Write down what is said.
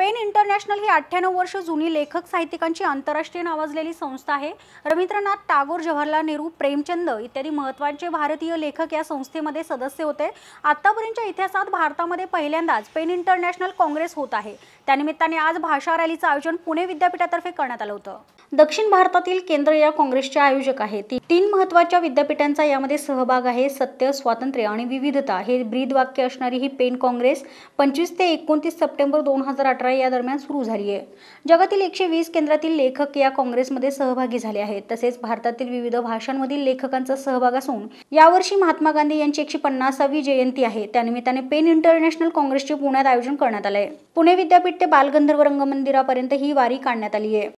pen international ही अठ्ठ्याण्णव वर्ष जुनी लेखक साहित्यिकांची आंतरराष्ट्रीय नावाजलेली संस्था आहे रवींद्रनाथ टागोर जवाहरलाल नेहरू प्रेमचंद इत्यादी महत्त्वाचे भारतीय लेखक या संस्थेमध्ये सदस्य होते आतापर्यंतच्या इतिहासात भारतामध्ये पहिल्यांदाच पेन इंटरनॅशनल काँग्रेस होत आहे त्यानिमित्ताने आज भाषा रॅलीचं आयोजन पुणे विद्यापीठातर्फे करण्यात आलं होतं दक्षिण भारतातील केंद्र या काँग्रेसचे आयोजक आहे ती तीन महत्वाच्या विद्यापीठांचा यामध्ये सहभाग आहे सत्य स्वातंत्र्य आणि विविधता हे ब्रीद वाक्य असणारी ही पेन काँग्रेस पंचवीस ते एकोणतीस सप्टेंबर दोन हजार अठरा लढाई या दरम्यान सुरू झाली आहे जगातील एकशे वीस केंद्रातील लेखक या काँग्रेसमध्ये सहभागी झाले आहेत तसेच भारतातील विविध भाषांमधील लेखकांचा सहभाग असून यावर्षी महात्मा गांधी यांची एकशे पन्नासावी जयंती आहे त्यानिमित्ताने पेन इंटरनॅशनल काँग्रेसचे पुण्यात आयोजन करण्यात आलं आहे पुणे विद्यापीठ ते बालगंधर्व रंगमंदिरापर्यंत ही वारी काढण्यात आली आहे